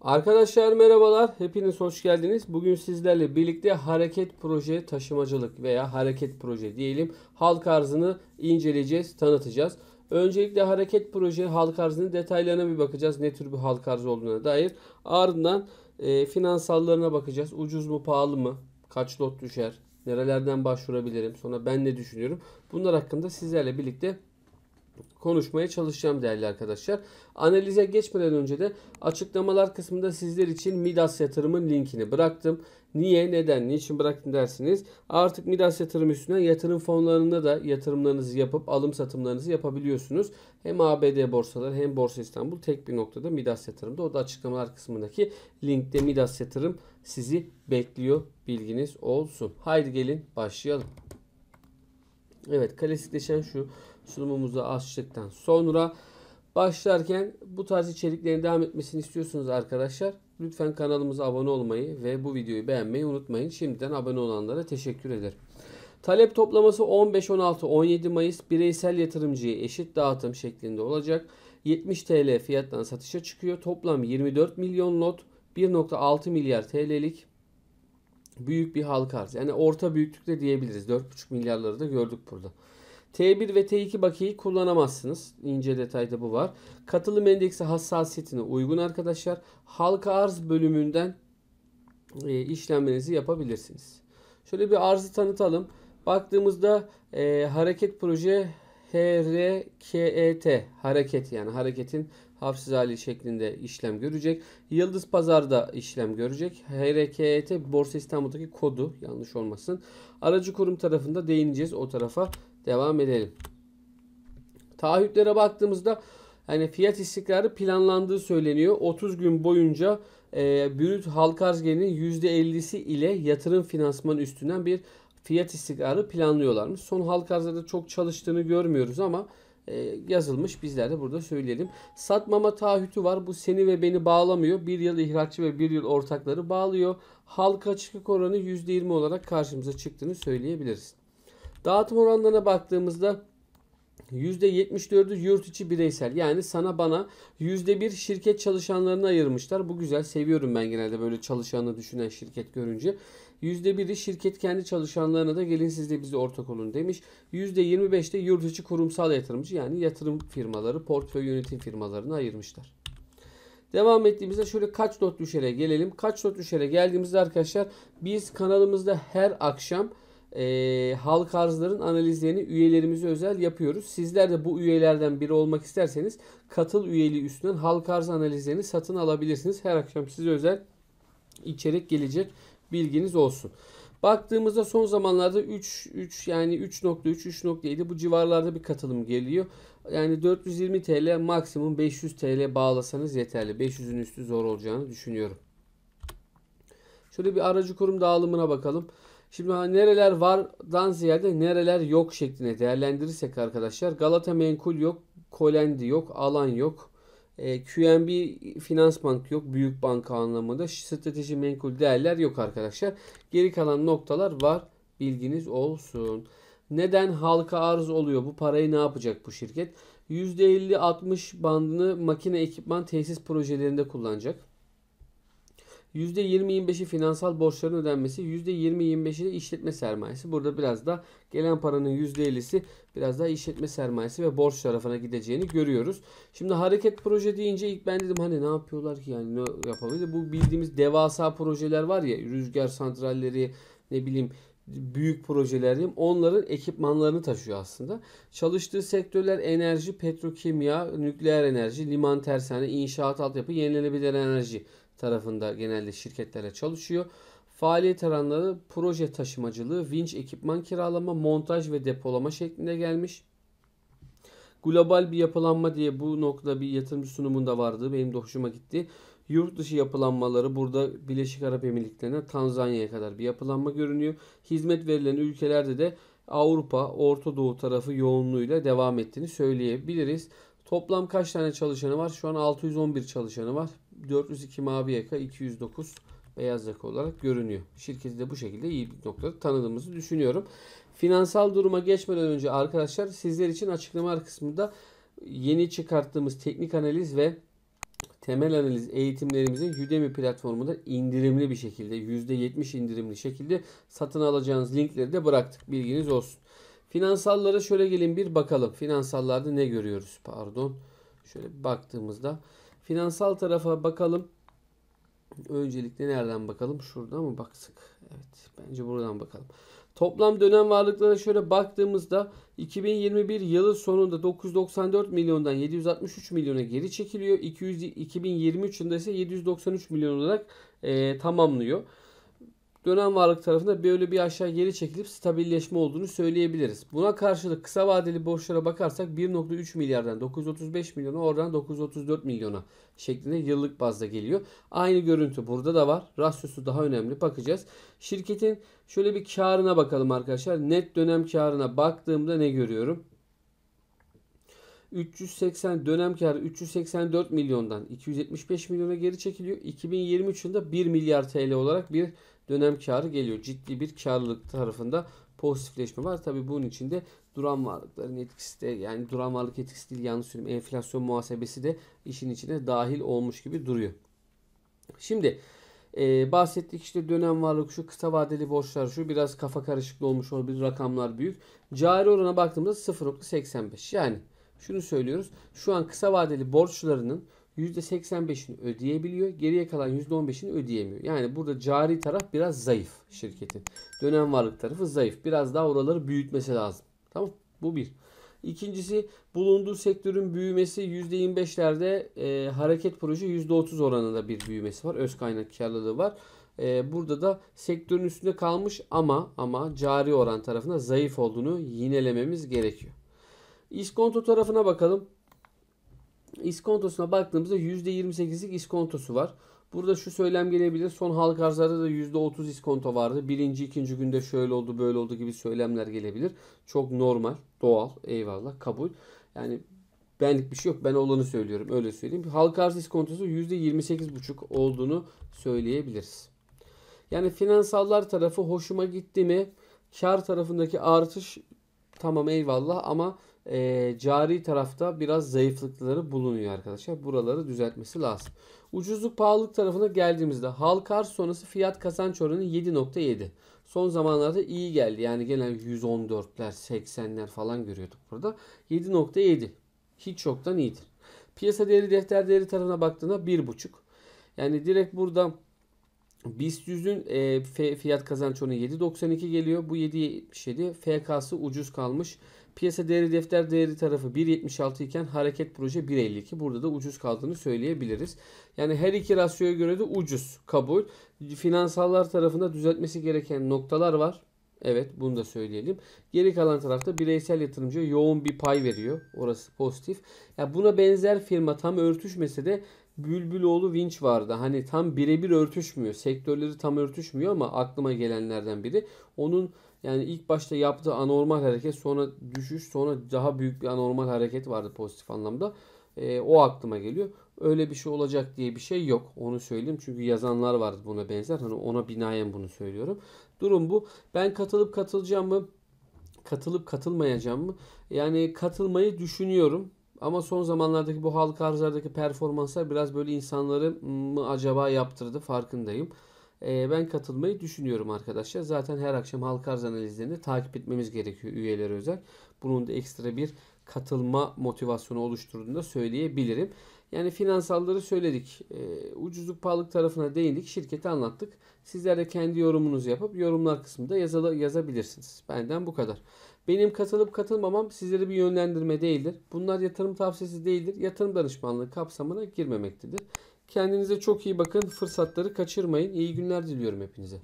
Arkadaşlar merhabalar. Hepiniz hoş geldiniz. Bugün sizlerle birlikte hareket proje taşımacılık veya hareket proje diyelim halk arzını inceleyeceğiz, tanıtacağız. Öncelikle hareket proje halk arzının detaylarına bir bakacağız. Ne tür bir halk arzı olduğuna dair. Ardından e, finansallarına bakacağız. Ucuz mu pahalı mı? Kaç lot düşer? Nerelerden başvurabilirim? Sonra ben ne düşünüyorum? Bunlar hakkında sizlerle birlikte konuşmaya çalışacağım değerli arkadaşlar. Analize geçmeden önce de açıklamalar kısmında sizler için Midas yatırımın linkini bıraktım. Niye, neden, niçin bıraktım dersiniz. Artık Midas yatırım üstüne yatırım fonlarında da yatırımlarınızı yapıp alım satımlarınızı yapabiliyorsunuz. Hem ABD borsaları hem Borsa İstanbul tek bir noktada Midas yatırımda. O da açıklamalar kısmındaki linkte Midas yatırım sizi bekliyor. Bilginiz olsun. Haydi gelin başlayalım. Evet klasikleşen şu sunumumuzu açtıktan sonra başlarken bu tarz içeriklerin devam etmesini istiyorsunuz arkadaşlar. Lütfen kanalımıza abone olmayı ve bu videoyu beğenmeyi unutmayın. Şimdiden abone olanlara teşekkür ederim. Talep toplaması 15, 16, 17 Mayıs bireysel yatırımcıya eşit dağıtım şeklinde olacak. 70 TL fiyattan satışa çıkıyor. Toplam 24 milyon lot 1.6 milyar TL'lik büyük bir halka arz. Yani orta büyüklükte diyebiliriz. 4.5 milyarları da gördük burada. T1 ve T2 bakiyeyi kullanamazsınız. İnce detayda bu var. Katılım endeksi hassasiyetine uygun arkadaşlar. Halka arz bölümünden e, işlemlerinizi yapabilirsiniz. Şöyle bir arzı tanıtalım. Baktığımızda e, hareket proje HRKET hareket yani hareketin hafsiz hali şeklinde işlem görecek. Yıldız Pazar'da işlem görecek. HRKET Borsa İstanbul'daki kodu yanlış olmasın. Aracı kurum tarafında değineceğiz o tarafa. Devam edelim. Taahhütlere baktığımızda hani fiyat istikrarı planlandığı söyleniyor. 30 gün boyunca e, brüt halka arz gelirinin %50'si ile yatırım finansmanı üstünden bir fiyat istikrarı planlıyorlarmış. Son halka arzlarda çok çalıştığını görmüyoruz ama e, yazılmış. Bizler de burada söyleyelim. Satmama taahhütü var. Bu seni ve beni bağlamıyor. Bir yıl ihraççı ve bir yıl ortakları bağlıyor. Halka çıkık oranı %20 olarak karşımıza çıktığını söyleyebiliriz. Dağıtım oranlarına baktığımızda %74'ü yurt içi bireysel. Yani sana bana %1 şirket çalışanlarına ayırmışlar. Bu güzel. Seviyorum ben genelde böyle çalışanı düşünen şirket görünce. %1'i şirket kendi çalışanlarına da gelin siz de bizde ortak olun demiş. %25'te yurt içi kurumsal yatırımcı yani yatırım firmaları, portföy yönetim firmalarına ayırmışlar. Devam ettiğimizde şöyle kaç not düşere gelelim. Kaç not düşere geldiğimizde arkadaşlar biz kanalımızda her akşam e, halk arzların analizlerini üyelerimize özel yapıyoruz. Sizler de bu üyelerden biri olmak isterseniz katıl üyeliği üstünden halk arz analizlerini satın alabilirsiniz. Her akşam size özel içerik gelecek bilginiz olsun. Baktığımızda son zamanlarda 3 3 yani 3.3 3.7 bu civarlarda bir katılım geliyor. Yani 420 TL maksimum 500 TL bağlasanız yeterli. 500'ün üstü zor olacağını düşünüyorum. Şöyle bir aracı kurum dağılımına bakalım. Şimdi ha, nereler vardan ziyade nereler yok şeklinde değerlendirirsek arkadaşlar Galata Menkul yok, Kolendi yok, Alan yok. E, QNB Finans Bank yok. Büyük banka anlamında strateji menkul değerler yok arkadaşlar. Geri kalan noktalar var. Bilginiz olsun. Neden halka arz oluyor? Bu parayı ne yapacak bu şirket? %50-60 bandını makine ekipman tesis projelerinde kullanacak. %20-25'i finansal borçların ödenmesi, %20-25'i de işletme sermayesi. Burada biraz da gelen paranın %50'si biraz daha işletme sermayesi ve borç tarafına gideceğini görüyoruz. Şimdi hareket proje deyince ilk ben dedim hani ne yapıyorlar ki yani ne yapabilir? Bu bildiğimiz devasa projeler var ya rüzgar santralleri ne bileyim büyük projeler diyeyim. Onların ekipmanlarını taşıyor aslında. Çalıştığı sektörler enerji, petrokimya, nükleer enerji, liman tersane, inşaat altyapı, yenilenebilir enerji tarafında genelde şirketlere çalışıyor. Faaliyet alanları proje taşımacılığı, vinç ekipman kiralama, montaj ve depolama şeklinde gelmiş. Global bir yapılanma diye bu noktada bir yatırım sunumunda vardı. Benim de hoşuma gitti. Yurt dışı yapılanmaları burada Birleşik Arap Emirlikleri'ne Tanzanya'ya kadar bir yapılanma görünüyor. Hizmet verilen ülkelerde de Avrupa, Orta Doğu tarafı yoğunluğuyla devam ettiğini söyleyebiliriz. Toplam kaç tane çalışanı var? Şu an 611 çalışanı var. 402 mavi yaka 209 beyaz yaka olarak görünüyor. Şirketi de bu şekilde iyi bir noktada tanıdığımızı düşünüyorum. Finansal duruma geçmeden önce arkadaşlar sizler için açıklama kısmında yeni çıkarttığımız teknik analiz ve temel analiz eğitimlerimizin Udemy platformunda indirimli bir şekilde %70 indirimli şekilde satın alacağınız linkleri de bıraktık. Bilginiz olsun. Finansallara şöyle gelin bir bakalım. Finansallarda ne görüyoruz? Pardon. Şöyle baktığımızda Finansal tarafa bakalım. Öncelikle nereden bakalım? Şurada mı baksak? Evet. Bence buradan bakalım. Toplam dönem varlıklara şöyle baktığımızda 2021 yılı sonunda 994 milyondan 763 milyona geri çekiliyor. 200, 2023 yılında ise 793 milyon olarak e, tamamlıyor dönem varlık tarafında böyle bir aşağı geri çekilip stabilleşme olduğunu söyleyebiliriz. Buna karşılık kısa vadeli borçlara bakarsak 1.3 milyardan 935 milyona oradan 934 milyona şeklinde yıllık bazda geliyor. Aynı görüntü burada da var. Rasyosu daha önemli bakacağız. Şirketin şöyle bir karına bakalım arkadaşlar. Net dönem karına baktığımda ne görüyorum? 380 dönem karı 384 milyondan 275 milyona geri çekiliyor. 2023 yılında 1 milyar TL olarak bir dönem karı geliyor. Ciddi bir karlılık tarafında pozitifleşme var. Tabi bunun içinde duran varlıkların etkisi de yani duran varlık etkisi değil yanlış söyleyeyim enflasyon muhasebesi de işin içine dahil olmuş gibi duruyor. Şimdi e, bahsettik işte dönem varlık şu kısa vadeli borçlar şu biraz kafa karışıklığı olmuş olabilir rakamlar büyük. Cari orana baktığımızda 0.85 yani şunu söylüyoruz şu an kısa vadeli borçlarının %85'ini ödeyebiliyor. Geriye kalan %15'ini ödeyemiyor. Yani burada cari taraf biraz zayıf şirketin. Dönem varlık tarafı zayıf. Biraz daha oraları büyütmesi lazım. Tamam Bu bir. İkincisi bulunduğu sektörün büyümesi %25'lerde e, hareket proje %30 oranında bir büyümesi var. Öz kaynak karlılığı var. E, burada da sektörün üstünde kalmış ama ama cari oran tarafına zayıf olduğunu yinelememiz gerekiyor. İskonto tarafına bakalım. İskontosuna baktığımızda %28'lik iskontosu var. Burada şu söylem gelebilir. Son halk arzlarda da %30 iskonto vardı. Birinci, ikinci günde şöyle oldu, böyle oldu gibi söylemler gelebilir. Çok normal, doğal. Eyvallah, kabul. Yani benlik bir şey yok. Ben olanı söylüyorum. Öyle söyleyeyim. Halk arz iskontosu %28,5 olduğunu söyleyebiliriz. Yani finansallar tarafı hoşuma gitti mi? Kar tarafındaki artış tamam eyvallah ama e, cari tarafta biraz zayıflıkları bulunuyor arkadaşlar. Buraları düzeltmesi lazım. Ucuzluk pahalılık tarafına geldiğimizde halka arz sonrası fiyat kazanç oranı 7.7. Son zamanlarda iyi geldi. Yani genel 114'ler 80'ler falan görüyorduk burada. 7.7 hiç çoktan iyidir. Piyasa değeri defter değeri tarafına baktığında 1.5. Yani direkt burada BIST 100'ün e, fiyat kazanç oranı 7.92 geliyor. Bu 7.77 FK'sı ucuz kalmış. Piyasa değeri defter değeri tarafı 1.76 iken hareket proje 1.52. Burada da ucuz kaldığını söyleyebiliriz. Yani her iki rasyoya göre de ucuz kabul. Finansallar tarafında düzeltmesi gereken noktalar var. Evet bunu da söyleyelim. Geri kalan tarafta bireysel yatırımcı yoğun bir pay veriyor. Orası pozitif. Ya yani buna benzer firma tam örtüşmese de Bülbüloğlu Vinç vardı. Hani tam birebir örtüşmüyor. Sektörleri tam örtüşmüyor ama aklıma gelenlerden biri. Onun yani ilk başta yaptığı anormal hareket sonra düşüş sonra daha büyük bir anormal hareket vardı pozitif anlamda. E, o aklıma geliyor. Öyle bir şey olacak diye bir şey yok. Onu söyleyeyim. Çünkü yazanlar vardı buna benzer. Hani ona binaen bunu söylüyorum. Durum bu. Ben katılıp katılacağım mı? Katılıp katılmayacağım mı? Yani katılmayı düşünüyorum. Ama son zamanlardaki bu halk arzlardaki performanslar biraz böyle insanları mı acaba yaptırdı farkındayım. Ee, ben katılmayı düşünüyorum arkadaşlar. Zaten her akşam halka arz analizlerini takip etmemiz gerekiyor üyeler özel. Bunun da ekstra bir katılma motivasyonu oluşturduğunu da söyleyebilirim. Yani finansalları söyledik. Ee, ucuzluk pahalılık tarafına değindik. Şirketi anlattık. Sizler de kendi yorumunuzu yapıp yorumlar kısmında yazala, yazabilirsiniz. Benden bu kadar. Benim katılıp katılmamam sizleri bir yönlendirme değildir. Bunlar yatırım tavsiyesi değildir. Yatırım danışmanlığı kapsamına girmemektedir. Kendinize çok iyi bakın. Fırsatları kaçırmayın. İyi günler diliyorum hepinize.